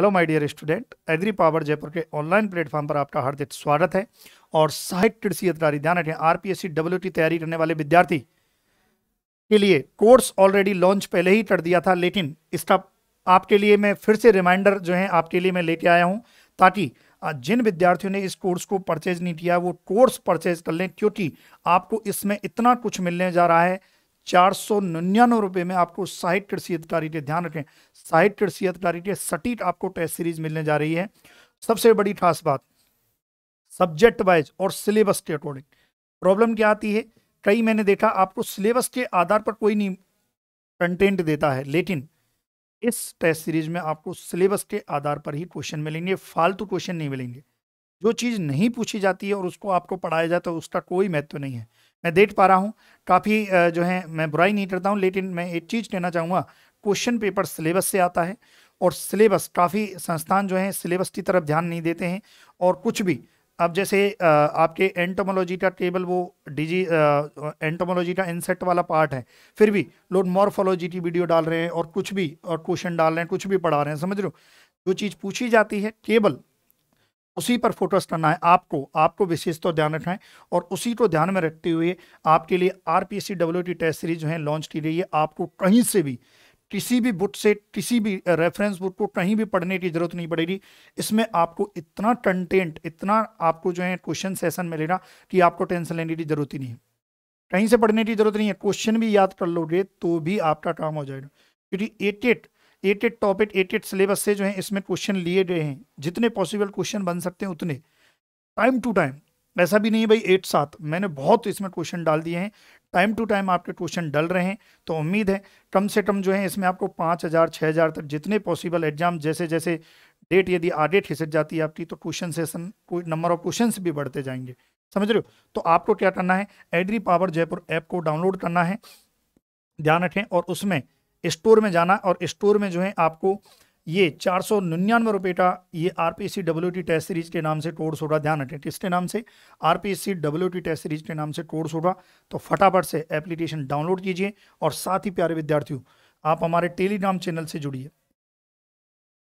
hello my dear student agri power Jaipur के online platform पर आपका हार्दिक स्वागत है और साहित्य कृषि अधिकारी ध्यान रखें आरपीएससी डब्ल्यू की तैयारी करने वाले विद्यार्थी के लिए कोर्स ऑलरेडी लॉन्च पहले ही कर दिया था लेकिन इसका आपके लिए मैं फिर से रिमाइंडर जो है आपके लिए मैं लेके आया हूँ ताकि जिन विद्यार्थियों ने इस कोर्स को परचेज नहीं किया वो कोर्स परचेज कर लें क्योंकि आपको इसमें इतना कुछ मिलने जा रहा है चार सौ निन्यानवे रुपए में आपको साहिठ कृषि अधिकारी ध्यान रखें साहिठ कृषि अधिकारी टे आपको टेस्ट सीरीज मिलने जा रही है सबसे बड़ी खास बात सब्जेक्ट वाइज और सिलेबस के अकॉर्डिंग प्रॉब्लम क्या आती है कई मैंने देखा आपको सिलेबस के आधार पर कोई नहीं कंटेंट देता है लेकिन इस टेस्ट सीरीज में आपको सिलेबस के आधार पर ही क्वेश्चन मिलेंगे फालतू क्वेश्चन नहीं मिलेंगे जो चीज़ नहीं पूछी जाती है और उसको आपको पढ़ाया जाता तो है उसका कोई महत्व तो नहीं है मैं देख पा रहा हूँ काफ़ी जो है मैं बुराई नहीं करता हूँ लेकिन मैं एक चीज़ कहना चाहूँगा क्वेश्चन पेपर सिलेबस से आता है और सिलेबस काफ़ी संस्थान जो हैं सिलेबस की तरफ ध्यान नहीं देते हैं और कुछ भी अब जैसे आपके एंटोमोलॉजी का टेबल वो डिजी एंटोमोलॉजी का इंसेक्ट वाला पार्ट है फिर भी लोग मॉर्फोलॉजी की वीडियो डाल रहे हैं और कुछ भी और क्वेश्चन डाल रहे हैं कुछ भी पढ़ा रहे हैं समझ लो जो चीज़ पूछी जाती है केवल उसी पर फोकस करना है आपको आपको विशेष तो ध्यान रखना है और उसी को ध्यान में रखते हुए आपके लिए R P S C W T test series जो है लॉन्च की गई है आपको कहीं से भी किसी भी बुक से किसी भी रेफरेंस बुक को कहीं भी पढ़ने की जरूरत नहीं पड़ेगी इसमें आपको इतना कंटेंट इतना आपको जो है क्वेश्चन सेशन मिलेगा कि आपको टेंशन लेने की जरूरत ही नहीं है कहीं से पढ़ने की जरूरत नहीं है क्वेश्चन भी याद कर लोगे तो भी आपका काम हो जाएगा क्योंकि एक एक एट एट टॉपिक एट एट सिलेबस से जो है इसमें क्वेश्चन लिए गए हैं जितने पॉसिबल क्वेश्चन बन सकते हैं उतने टाइम टू टाइम ऐसा भी नहीं है भाई एट सात मैंने बहुत इसमें क्वेश्चन डाल दिए हैं टाइम टू टाइम आपके क्वेश्चन डल रहे हैं तो उम्मीद है कम से कम जो है इसमें आपको पाँच हज़ार छः हज़ार तक जितने पॉसिबल एग्जाम जैसे जैसे डेट यदि आगे खिसक जाती है आपकी तो question session number of question भी बढ़ते जाएंगे समझ रहे हो तो आपको क्या करना है एड्री पावर जयपुर ऐप को डाउनलोड करना है ध्यान रखें और उसमें स्टोर में जाना और स्टोर में जो है आपको ये चार सौ निन्यानवे रुपये का ये R P C W T test series के नाम से टोड़ सोडा ध्यान रखें किसके नाम से R P C W T test series के नाम से टोड़ सोडा तो फटाफट से एप्लीकेशन डाउनलोड कीजिए और साथ ही प्यारे विद्यार्थियों आप हमारे टेलीग्राम चैनल से जुड़िए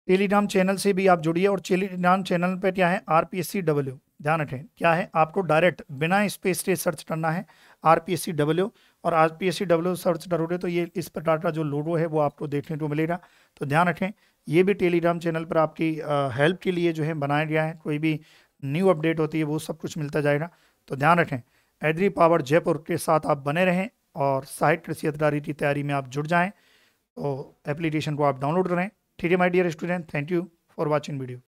टेलीग्राम चैनल से भी आप जुड़िए और टेलीग्राम चैनल पर क्या है R P S C W ध्यान रखें क्या है आपको डायरेक्ट बिना स्पेस से सर्च करना है R P S C W और आज P S C W search करोगे तो ये इस प्रकार का जो लोगो है वो आपको देखने को मिलेगा तो ध्यान रखें ये भी टेलीग्राम चैनल पर आपकी हेल्प के लिए जो है बनाया गया है कोई भी न्यू अपडेट होती है वो सब कुछ मिलता जाएगा तो ध्यान रखें एड्री पावर जयपुर के साथ आप बने रहें और साहित्य कृषि अधिकारी की तैयारी में आप जुड़ जाएँ तो एप्लीकेशन को आप डाउनलोड करें ठीक है my dear student thank you for watching video